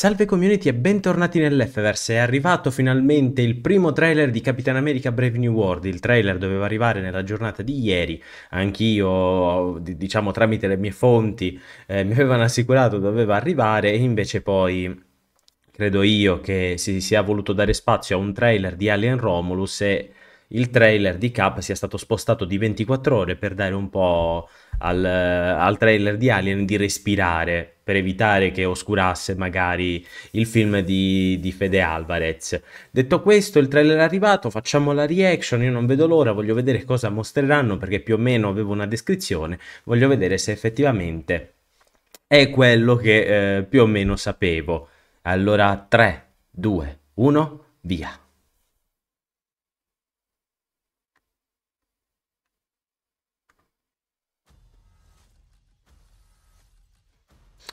Salve community e bentornati nell'Fverse, è arrivato finalmente il primo trailer di Capitan America Brave New World, il trailer doveva arrivare nella giornata di ieri, anch'io diciamo tramite le mie fonti eh, mi avevano assicurato doveva arrivare e invece poi credo io che si sia voluto dare spazio a un trailer di Alien Romulus e il trailer di Cap sia stato spostato di 24 ore per dare un po' al, al trailer di Alien di respirare, per evitare che oscurasse magari il film di, di, Fede Alvarez. Detto questo, il trailer è arrivato, facciamo la reaction, io non vedo l'ora, voglio vedere cosa mostreranno perché più o meno avevo una descrizione, voglio vedere se effettivamente è quello che eh, più o meno sapevo. Allora 3, 2, 1, via.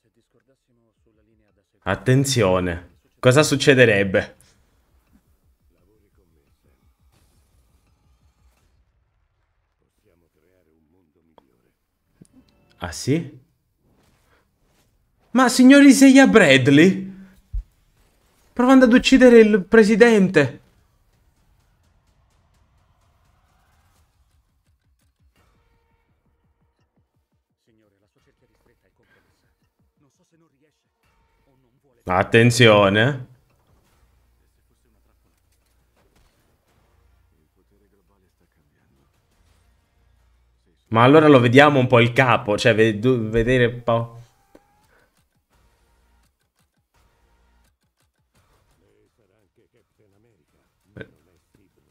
se discordassimo sulla linea da Attenzione, cosa succederebbe? Ah sì? Ma signori Seiya Bradley? Provando ad uccidere il presidente. Attenzione. Ma allora lo vediamo un po' il capo, cioè ved vedere un po'...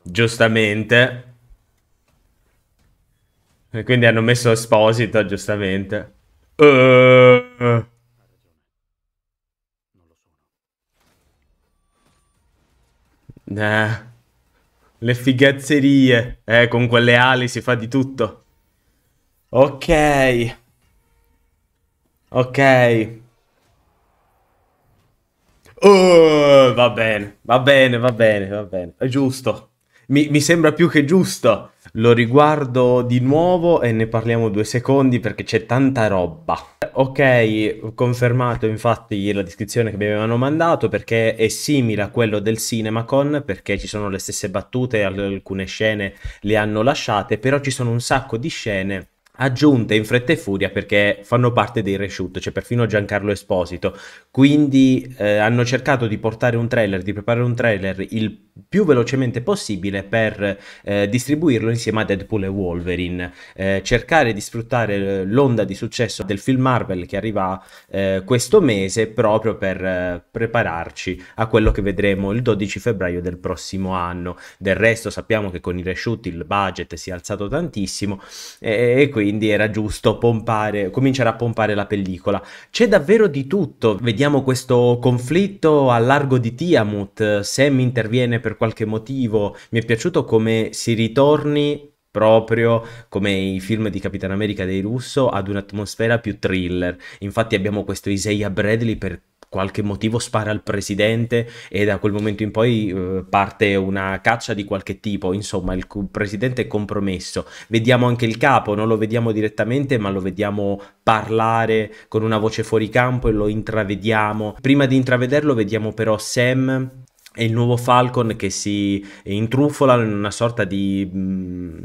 Giustamente. E quindi hanno messo Esposito, giustamente. Uh. Eh, le figazzerie. Eh, con quelle ali si fa di tutto. Ok. Ok. Oh, va bene, va bene, va bene, va bene. È giusto mi, mi sembra più che giusto. Lo riguardo di nuovo e ne parliamo due secondi perché c'è tanta roba. Ok, ho confermato infatti la descrizione che mi avevano mandato perché è simile a quello del Cinemacon perché ci sono le stesse battute, alcune scene le hanno lasciate, però ci sono un sacco di scene aggiunte in fretta e furia perché fanno parte dei reshoot, c'è perfino Giancarlo Esposito, quindi eh, hanno cercato di portare un trailer, di preparare un trailer il più velocemente possibile per eh, distribuirlo insieme a Deadpool e Wolverine, eh, cercare di sfruttare eh, l'onda di successo del film Marvel che arriva eh, questo mese proprio per eh, prepararci a quello che vedremo il 12 febbraio del prossimo anno. Del resto sappiamo che con i reshoot il budget si è alzato tantissimo e, eh, e quindi era giusto pompare, cominciare a pompare la pellicola. C'è davvero di tutto, vediamo questo conflitto a largo di Tiamut, Sam interviene per qualche motivo mi è piaciuto come si ritorni proprio come i film di Capitan America dei Russo ad un'atmosfera più thriller. Infatti abbiamo questo Isaiah Bradley per qualche motivo spara al presidente e da quel momento in poi eh, parte una caccia di qualche tipo, insomma il presidente è compromesso. Vediamo anche il capo, non lo vediamo direttamente ma lo vediamo parlare con una voce fuori campo e lo intravediamo. Prima di intravederlo vediamo però Sam è il nuovo Falcon che si intrufolano in una sorta di mh, mm,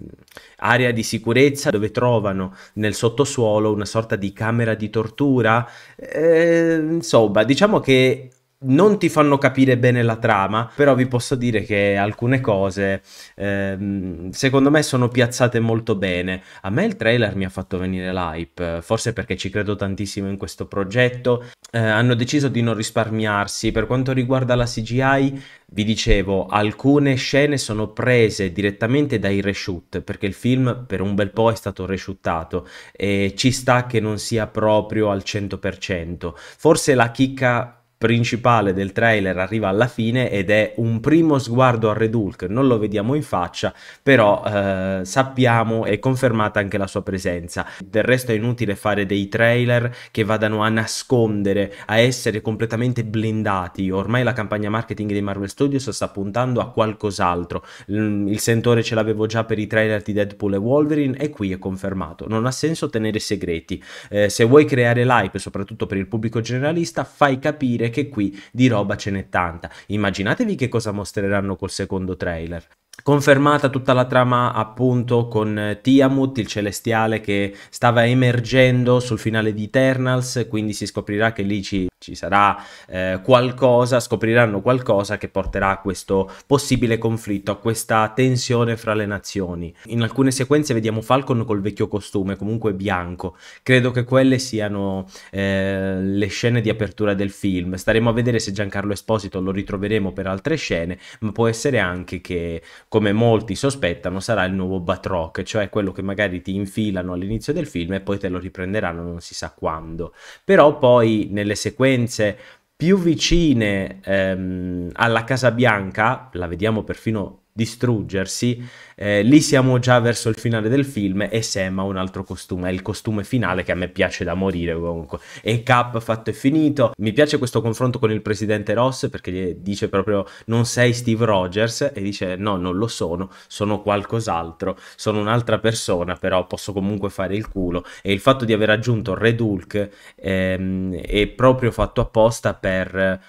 area di sicurezza dove trovano nel sottosuolo una sorta di camera di tortura. Eh, insomma, diciamo che non ti fanno capire bene la trama, però vi posso dire che alcune cose ehm, secondo me sono piazzate molto bene. A me il trailer mi ha fatto venire l'hype, forse perché ci credo tantissimo in questo progetto. Eh, hanno deciso di non risparmiarsi. Per quanto riguarda la CGI, vi dicevo, alcune scene sono prese direttamente dai reshoot, perché il film per un bel po' è stato reshootato e ci sta che non sia proprio al 100%. Forse la chicca principale del trailer arriva alla fine ed è un primo sguardo a Red Hulk, non lo vediamo in faccia, però eh, sappiamo e confermata anche la sua presenza. Del resto è inutile fare dei trailer che vadano a nascondere, a essere completamente blindati. Ormai la campagna marketing dei Marvel Studios sta puntando a qualcos'altro. Mm, il sentore ce l'avevo già per i trailer di Deadpool e Wolverine e qui è confermato. Non ha senso tenere segreti. Eh, se vuoi creare l'hype, soprattutto per il pubblico generalista, fai capire che qui di roba ce n'è tanta. Immaginatevi che cosa mostreranno col secondo trailer. Confermata tutta la trama appunto con eh, Tiamut, il celestiale che stava emergendo sul finale di Eternals, quindi si scoprirà che lì ci, ci sarà eh, qualcosa, scopriranno qualcosa che porterà a questo possibile conflitto, a questa tensione fra le nazioni. In alcune sequenze vediamo Falcon col vecchio costume, comunque bianco. Credo che quelle siano eh, le scene di apertura del film. Staremo a vedere se Giancarlo Esposito lo ritroveremo per altre scene, ma può essere anche che come molti sospettano, sarà il nuovo Batroc, cioè quello che magari ti infilano all'inizio del film e poi te lo riprenderanno non si sa quando. Però poi nelle sequenze più vicine ehm, alla Casa Bianca, la vediamo perfino distruggersi, eh, lì siamo già verso il finale del film e Sam ha un altro costume, è il costume finale che a me piace da morire comunque. E Cap fatto e finito. Mi piace questo confronto con il presidente Ross perché dice proprio non sei Steve Rogers e dice no, non lo sono, sono qualcos'altro, sono un'altra persona, però posso comunque fare il culo. E il fatto di aver aggiunto Red Hulk ehm, è proprio fatto apposta per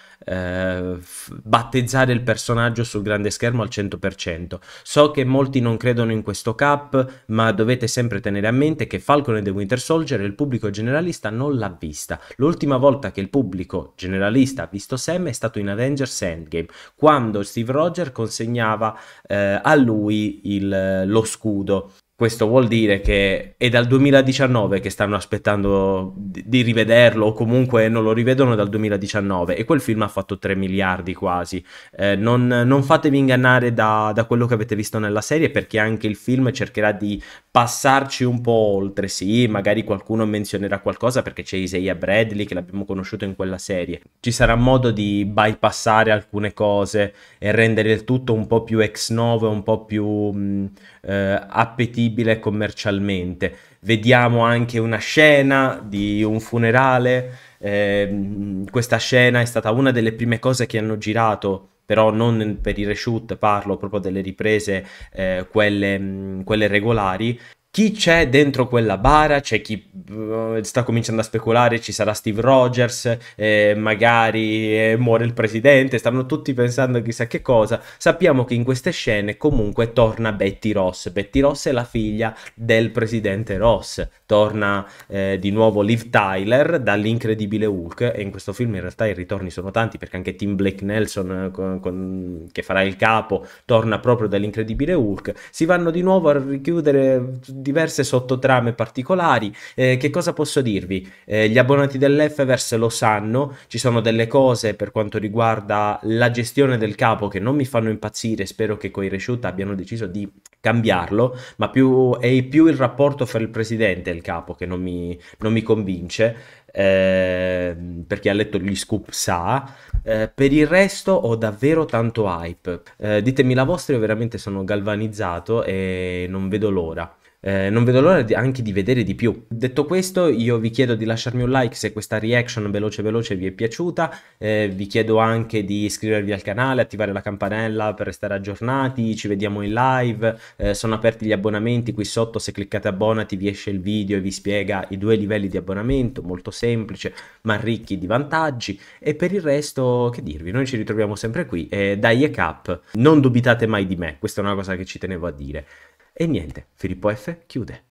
battezzare il personaggio sul grande schermo al 100%. So che molti non credono in questo cap, ma dovete sempre tenere a mente che Falcon e The Winter Soldier il pubblico generalista non l'ha vista. L'ultima volta che il pubblico generalista ha visto Sam è stato in Avengers Endgame, quando Steve Rogers consegnava eh, a lui il, lo scudo questo vuol dire che è dal 2019 che stanno aspettando di, rivederlo o comunque non lo rivedono dal 2019 e quel film ha fatto 3 miliardi quasi. Eh, non, non, fatevi ingannare da, da, quello che avete visto nella serie perché anche il film cercherà di passarci un po' oltre. Sì, magari qualcuno menzionerà qualcosa perché c'è Isaiah Bradley che l'abbiamo conosciuto in quella serie. Ci sarà modo di bypassare alcune cose e rendere il tutto un po' più ex novo, un po' più mh, mm, eh, appetibile vendibile commercialmente. Vediamo anche una scena di un funerale, eh, questa scena è stata una delle prime cose che hanno girato però non per i reshoot, parlo proprio delle riprese, eh, quelle, quelle regolari, chi c'è dentro quella bara, c'è chi uh, sta cominciando a speculare, ci sarà Steve Rogers, eh, magari eh, muore il presidente, stanno tutti pensando chissà che cosa. Sappiamo che in queste scene comunque torna Betty Ross, Betty Ross è la figlia del presidente Ross, torna eh, di nuovo Liv Tyler dall'incredibile Hulk e in questo film in realtà i ritorni sono tanti perché anche Tim Blake Nelson eh, con, con, che farà il capo torna proprio dall'incredibile Hulk, si vanno di nuovo a richiudere diverse sottotrame particolari. Eh, che cosa posso dirvi? Eh, gli abbonati dell'Efevers lo sanno, ci sono delle cose per quanto riguarda la gestione del capo che non mi fanno impazzire, spero che coi Reshoot abbiano deciso di cambiarlo, ma più, è più il rapporto fra il presidente e il capo che non mi, non mi convince. Eh, per chi ha letto gli scoop sa. Eh, per il resto ho davvero tanto hype. Eh, ditemi la vostra, io veramente sono galvanizzato e non vedo l'ora. Eh, non vedo l'ora di, anche di vedere di più. Detto questo, io vi chiedo di lasciarmi un like se questa reaction veloce veloce vi è piaciuta. Eh, vi chiedo anche di iscrivervi al canale, attivare la campanella per restare aggiornati. Ci vediamo in live. Eh, sono aperti gli abbonamenti qui sotto. Se cliccate abbonati vi esce il video e vi spiega i due livelli di abbonamento, molto semplice, ma ricchi di vantaggi. E per il resto, che dirvi? Noi ci ritroviamo sempre qui. Eh, dai e cap, non dubitate mai di me. Questa è una cosa che ci tenevo a dire. E niente, Filippo F chiude.